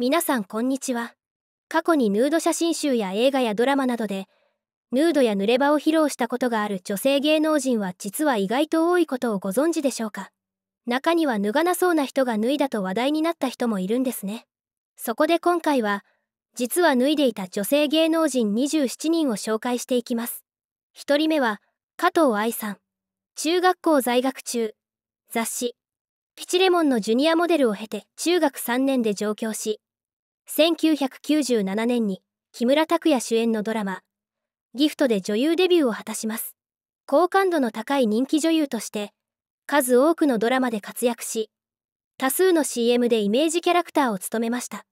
皆さんこんにちは過去にヌード写真集や映画やドラマなどでヌードや濡れ場を披露したことがある女性芸能人は実は意外と多いことをご存知でしょうか中には脱がなそうな人が脱いだと話題になった人もいるんですねそこで今回は実は脱いでいた女性芸能人27人を紹介していきます1人目は加藤愛さん中学校在学中雑誌「ピチレモン」のジュニアモデルを経て中学3年で上京し1997年に木村拓哉主演のドラマ「ギフト」で女優デビューを果たします好感度の高い人気女優として数多くのドラマで活躍し多数の CM でイメージキャラクターを務めました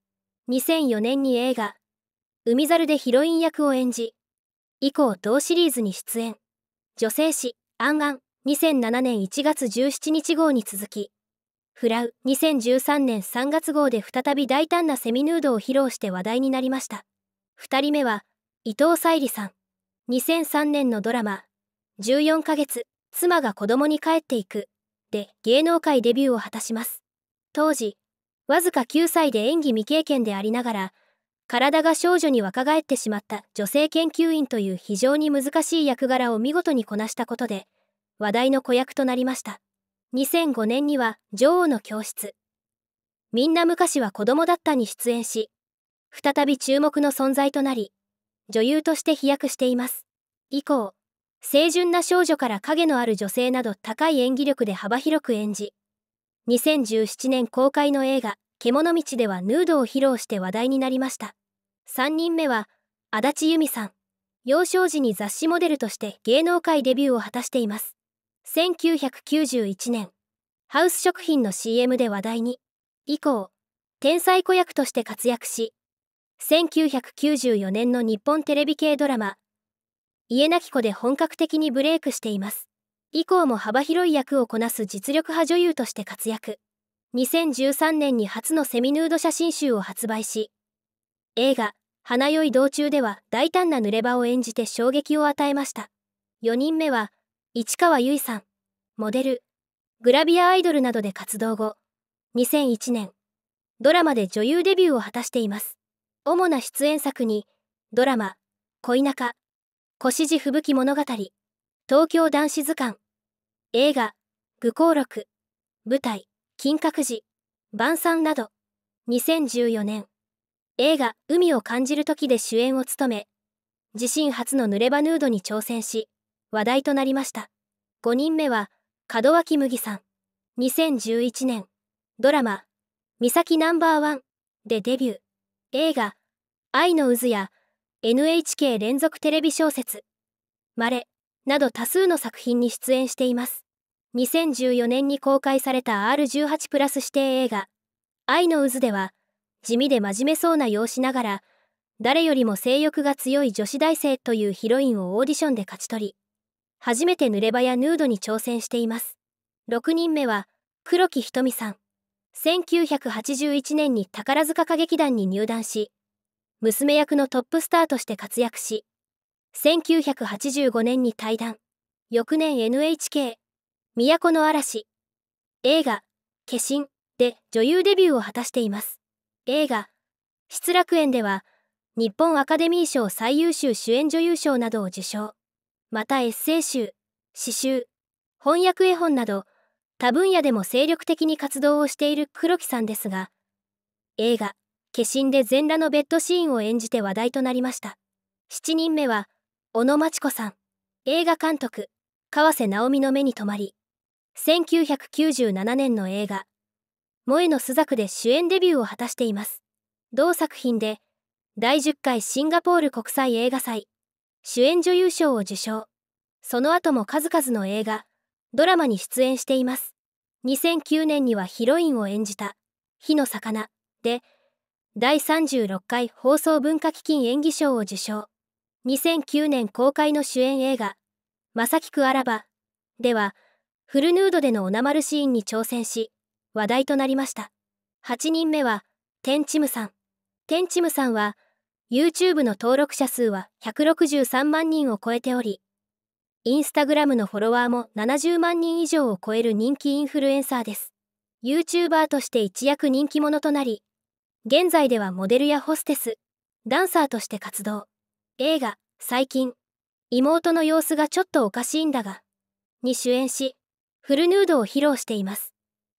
2004年に映画「海猿」でヒロイン役を演じ以降同シリーズに出演女性誌「アンアン」2007年1月17日号に続きフラウ2013年3月号で再び大胆なセミヌードを披露して話題になりました2人目は伊藤沙莉さん2003年のドラマ「14ヶ月妻が子供に帰っていく」で芸能界デビューを果たします当時わずか9歳で演技未経験でありながら体が少女に若返ってしまった女性研究員という非常に難しい役柄を見事にこなしたことで話題の子役となりました2005年には女王の教室みんな昔は子供だったに出演し再び注目の存在となり女優として飛躍しています以降清純な少女から影のある女性など高い演技力で幅広く演じ2017年公開の映画「獣道」ではヌードを披露して話題になりました3人目は足立由美さん幼少時に雑誌モデルとして芸能界デビューを果たしています1991年ハウス食品の CM で話題に以降天才子役として活躍し1994年の日本テレビ系ドラマ「家なき子」で本格的にブレイクしています以降も幅広い役をこなす実力派女優として活躍2013年に初のセミヌード写真集を発売し映画「花酔い道中」では大胆な濡れ場を演じて衝撃を与えました4人目は市川由衣さん、モデル、グラビアアイドルなどで活動後、2001年、ドラマで女優デビューを果たしています。主な出演作に、ドラマ、恋仲、小指示吹雪物語、東京男子図鑑、映画、愚行録、舞台、金閣寺、晩餐など、2014年、映画、海を感じる時で主演を務め、自身初の濡れ場ヌードに挑戦し、話題となりました5人目は門脇麦さん2011年ドラマ「三崎ナンバーワンでデビュー映画「愛の渦」や NHK 連続テレビ小説「まれ」など多数の作品に出演しています2014年に公開された R18 プラス指定映画「愛の渦」では地味で真面目そうな容姿ながら誰よりも性欲が強い女子大生というヒロインをオーディションで勝ち取り初めて濡れ場やヌードに挑戦しています。6人目は、黒木ひとみさん。1981年に宝塚歌劇団に入団し、娘役のトップスターとして活躍し、1985年に退団。翌年 NHK、都の嵐、映画、化身で女優デビューを果たしています。映画、失楽園では、日本アカデミー賞最優秀主演女優賞などを受賞。またエッセイ集詩集翻訳絵本など他分野でも精力的に活動をしている黒木さんですが映画「化身」で全裸のベッドシーンを演じて話題となりました7人目は小野真知子さん映画監督川瀬直美の目に留まり1997年の映画「萌えの朱雀」で主演デビューを果たしています同作品で第10回シンガポール国際映画祭主演女優賞を受賞。その後も数々の映画、ドラマに出演しています。2009年にはヒロインを演じた、火の魚で、第36回放送文化基金演技賞を受賞。2009年公開の主演映画、まさきくあらば、では、フルヌードでのおなまるシーンに挑戦し、話題となりました。8人目は、テンチムさん。テンチムさんは、YouTube の登録者数は163万人を超えており、Instagram のフォロワーも70万人以上を超える人気インフルエンサーです。YouTuber として一躍人気者となり、現在ではモデルやホステス、ダンサーとして活動。映画、最近、妹の様子がちょっとおかしいんだが、に主演し、フルヌードを披露しています。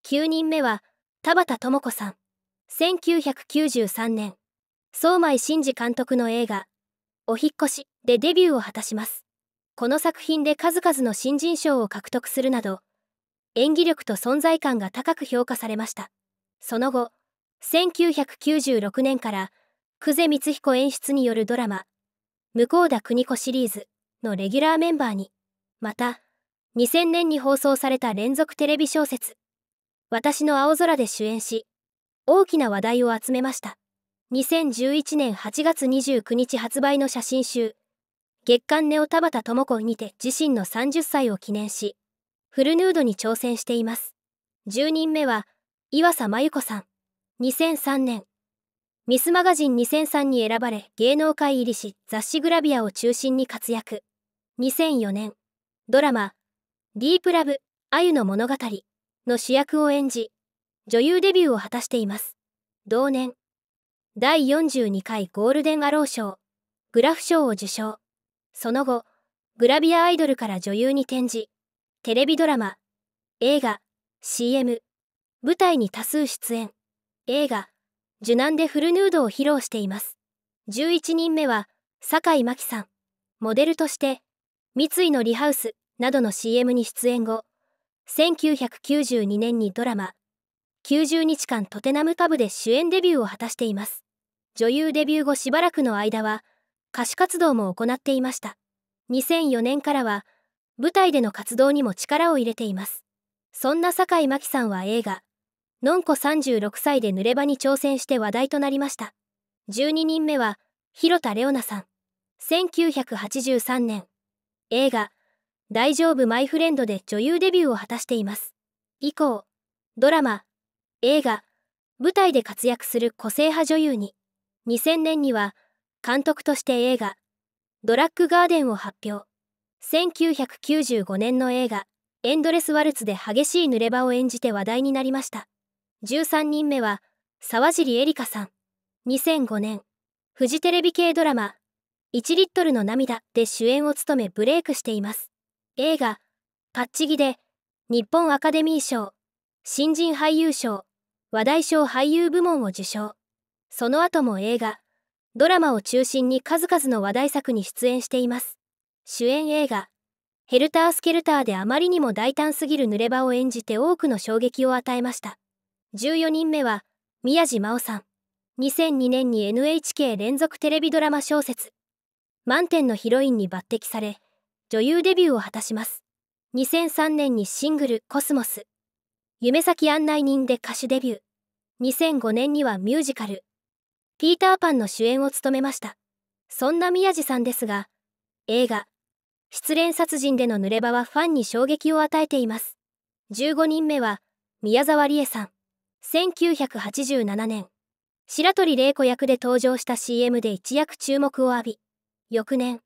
9人目は、田畑智子さん。1993年、相米真嗣監督の映画「お引越し」でデビューを果たしますこの作品で数々の新人賞を獲得するなど演技力と存在感が高く評価されましたその後1996年から久世光彦演出によるドラマ「向田邦子シリーズ」のレギュラーメンバーにまた2000年に放送された連続テレビ小説「私の青空」で主演し大きな話題を集めました2011年8月29日発売の写真集月刊ネオ田畑智子にて自身の30歳を記念しフルヌードに挑戦しています10人目は岩佐真由子さん2003年ミスマガジン2003に選ばれ芸能界入りし雑誌グラビアを中心に活躍2004年ドラマ「ディープラブ鮎の物語」の主役を演じ女優デビューを果たしています同年第42回ゴールデンアロー賞、グラフ賞を受賞。その後、グラビアアイドルから女優に転じ、テレビドラマ、映画、CM、舞台に多数出演、映画、受難でフルヌードを披露しています。11人目は、酒井真紀さん。モデルとして、三井のリハウスなどの CM に出演後、1992年にドラマ、90日間トテナムパブで主演デビューを果たしています。女優デビュー後しばらくの間は歌手活動も行っていました2004年からは舞台での活動にも力を入れていますそんな酒井真紀さんは映画「のんこ36歳で濡れ場」に挑戦して話題となりました12人目は広田レオナさん1983年映画「大丈夫マイフレンド」で女優デビューを果たしています以降ドラマ映画舞台で活躍する個性派女優に2000年には監督として映画「ドラッグガーデン」を発表1995年の映画「エンドレス・ワルツ」で激しい濡れ場を演じて話題になりました13人目は沢尻エリカさん2005年フジテレビ系ドラマ「1リットルの涙」で主演を務めブレイクしています映画「パッチギ」で日本アカデミー賞新人俳優賞話題賞俳優部門を受賞その後も映画、ドラマを中心に数々の話題作に出演しています。主演映画、ヘルター・スケルターであまりにも大胆すぎる濡れ場を演じて多くの衝撃を与えました。14人目は、宮地真央さん。2002年に NHK 連続テレビドラマ小説、満点のヒロインに抜擢され、女優デビューを果たします。2003年にシングル「コスモス」「夢先案内人」で歌手デビュー2005年にはミュージカルピーターパンの主演を務めました。そんな宮地さんですが、映画、失恋殺人での濡れ場はファンに衝撃を与えています。15人目は、宮沢りえさん。1987年、白鳥玲子役で登場した CM で一躍注目を浴び、翌年、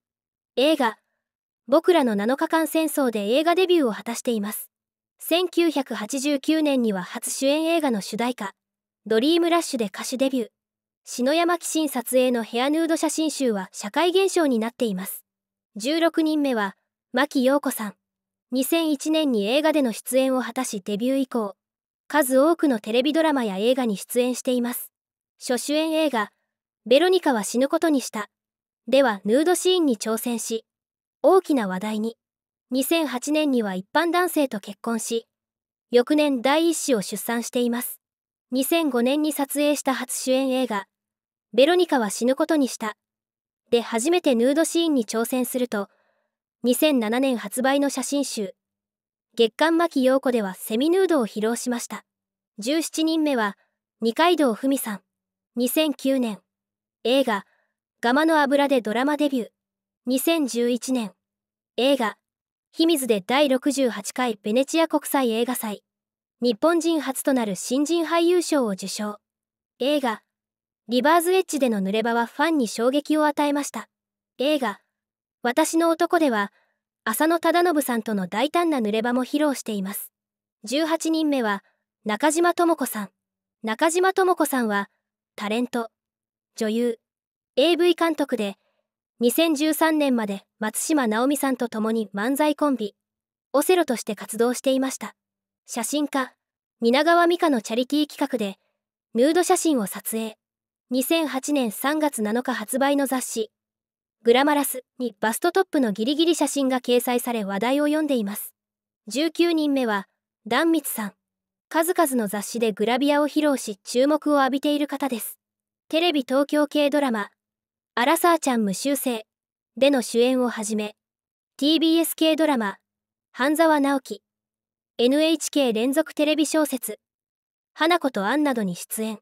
映画、僕らの7日間戦争で映画デビューを果たしています。1989年には初主演映画の主題歌、ドリームラッシュで歌手デビュー。篠山紀信撮影のヘアヌード写真集は社会現象になっています。16人目は、牧陽子さん。2001年に映画での出演を果たしデビュー以降、数多くのテレビドラマや映画に出演しています。初主演映画、ベロニカは死ぬことにした。では、ヌードシーンに挑戦し、大きな話題に。2008年には一般男性と結婚し、翌年第一子を出産しています。2005年に撮影した初主演映画、ベロニカは死ぬことにした。で初めてヌードシーンに挑戦すると、2007年発売の写真集、月刊牧陽子ではセミヌードを披露しました。17人目は、二階堂ふみさん。2009年、映画、ガマの油でドラマデビュー。2011年、映画、秘密で第68回ベネチア国際映画祭。日本人初となる新人俳優賞を受賞。映画、リバーズエッジでの濡れ場はファンに衝撃を与えました。映画、私の男では、浅野忠信さんとの大胆な濡れ場も披露しています。18人目は、中島智子さん。中島智子さんは、タレント、女優、AV 監督で、2013年まで松島直美さんと共に漫才コンビ、オセロとして活動していました。写真家、蜷川美香のチャリティー企画で、ヌード写真を撮影。2008年3月7日発売の雑誌「グラマラス」にバストトップのギリギリ写真が掲載され話題を読んでいます19人目は壇蜜さん数々の雑誌でグラビアを披露し注目を浴びている方ですテレビ東京系ドラマ「アラサーちゃん無修正」での主演をはじめ TBS 系ドラマ「半沢直樹」NHK 連続テレビ小説「花子とアン」などに出演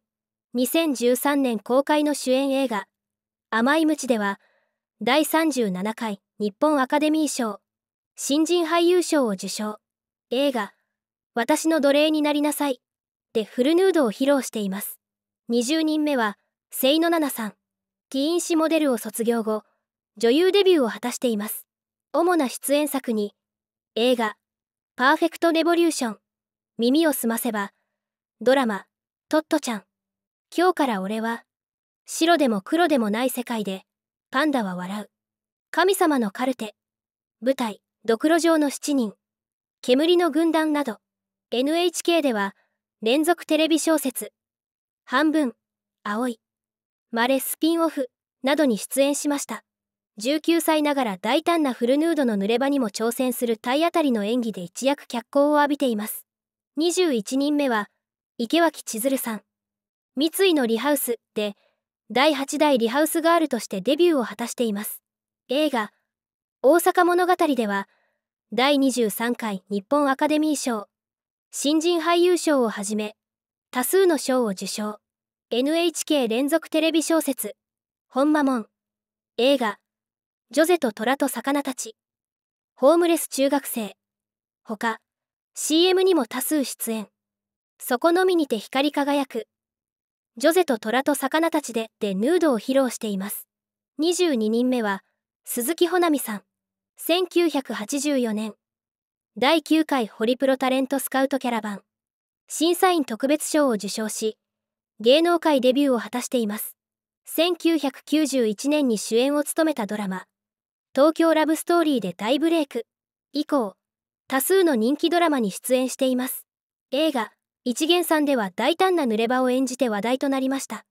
2013年公開の主演映画「甘い鞭」では第37回日本アカデミー賞新人俳優賞を受賞映画「私の奴隷になりなさい」でフルヌードを披露しています20人目はセイノナナさんティーン誌モデルを卒業後女優デビューを果たしています主な出演作に映画「パーフェクトレボリューション」「耳をすませば」ドラマ「トットちゃん」今日から俺は、白でも黒でもない世界で、パンダは笑う。神様のカルテ、舞台、ドクロ城の7人、煙の軍団など、NHK では、連続テレビ小説、半分、青い、まれスピンオフ、などに出演しました。19歳ながら大胆なフルヌードの濡れ場にも挑戦する体当たりの演技で一躍脚光を浴びています。21人目は、池脇千鶴さん。三井のリハウスで第8代リハウスガールとしてデビューを果たしています映画「大阪物語」では第23回日本アカデミー賞新人俳優賞をはじめ多数の賞を受賞 NHK 連続テレビ小説「本間門」映画「ジョゼと虎と魚たち」ホームレス中学生ほか CM にも多数出演そこのみにて光り輝くジョゼと虎と魚たちででヌードを披露しています。22人目は、鈴木穂波さん。1984年。第9回ホリプロタレントスカウトキャラバン。審査員特別賞を受賞し、芸能界デビューを果たしています。1991年に主演を務めたドラマ、東京ラブストーリーで大ブレイク以降、多数の人気ドラマに出演しています。映画、一元さんでは大胆な濡れ場を演じて話題となりました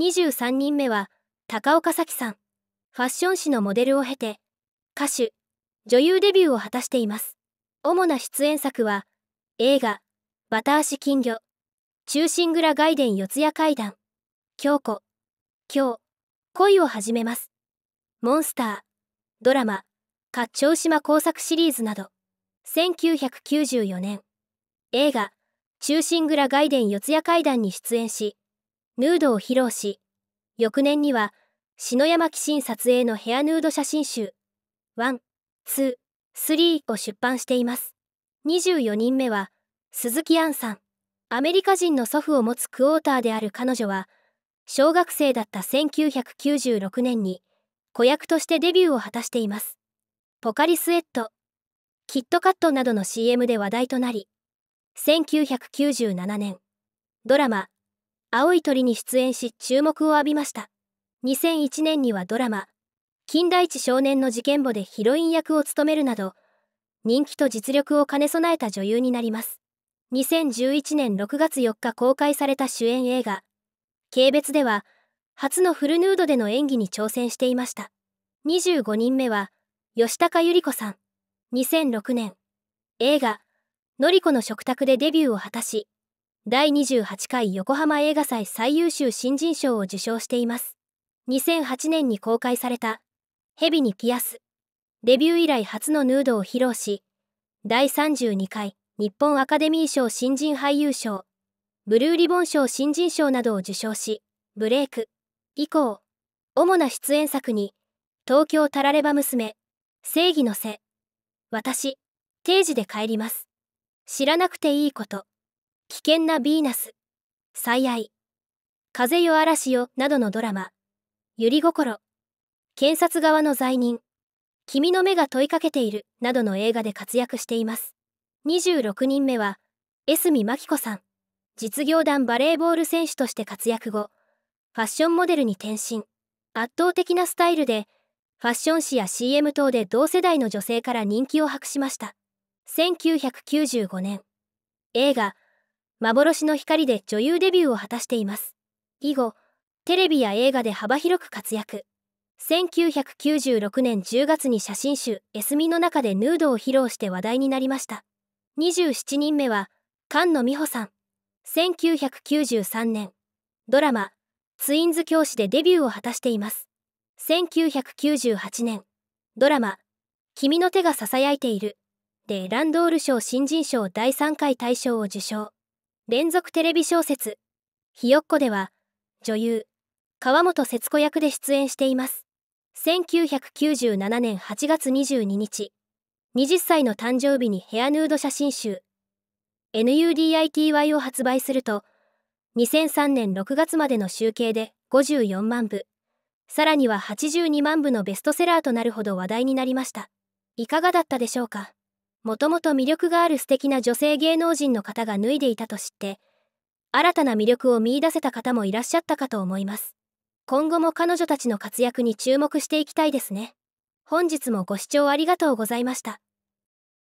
23人目は高岡早紀さんファッション誌のモデルを経て歌手女優デビューを果たしています主な出演作は映画「バタ足金魚」「忠臣蔵外伝四谷怪談」「京子」「今日」「恋を始めます」「モンスター」ドラマ「八丁島工作」シリーズなど1994年映画中心蔵外伝四谷怪談に出演し、ヌードを披露し、翌年には、篠山紀信撮影のヘアヌード写真集、ワン、ツー、スリーを出版しています。24人目は、鈴木杏さん。アメリカ人の祖父を持つクォーターである彼女は、小学生だった1996年に、子役としてデビューを果たしています。ポカリスエット、キットカットなどの CM で話題となり、1997年ドラマ「青い鳥」に出演し注目を浴びました2001年にはドラマ「金田一少年の事件簿」でヒロイン役を務めるなど人気と実力を兼ね備えた女優になります2011年6月4日公開された主演映画「軽蔑」では初のフルヌードでの演技に挑戦していました25人目は吉高由里子さん2006年映画のりこの食卓でデビューを果たし、第28回横浜映画祭最優秀新人賞を受賞しています。2008年に公開された、蛇にピアス。デビュー以来初のヌードを披露し、第32回日本アカデミー賞新人俳優賞、ブルーリボン賞新人賞などを受賞し、ブレイク。以降、主な出演作に、東京タラレバ娘、正義の背、私、定時で帰ります。知らなくていいこと危険なヴィーナス最愛風よ嵐よなどのドラマゆり心検察側の罪人君の目が問いかけているなどの映画で活躍しています26人目は江角真紀子さん実業団バレーボール選手として活躍後ファッションモデルに転身圧倒的なスタイルでファッション誌や CM 等で同世代の女性から人気を博しました1995年映画「幻の光」で女優デビューを果たしています以後テレビや映画で幅広く活躍1996年10月に写真集「エスミ」の中でヌードを披露して話題になりました27人目は菅野美穂さん1993年ドラマ「ツインズ教師」でデビューを果たしています1998年ドラマ「君の手がささやいている」でランドール賞新人賞第3回大賞を受賞連続テレビ小説「ひよっこ」では女優川本節子役で出演しています1997年8月22日20歳の誕生日にヘアヌード写真集 NUDITY を発売すると2003年6月までの集計で54万部さらには82万部のベストセラーとなるほど話題になりましたいかがだったでしょうかもともと魅力がある素敵な女性芸能人の方が脱いでいたと知って新たな魅力を見いだせた方もいらっしゃったかと思います今後も彼女たちの活躍に注目していきたいですね本日もご視聴ありがとうございました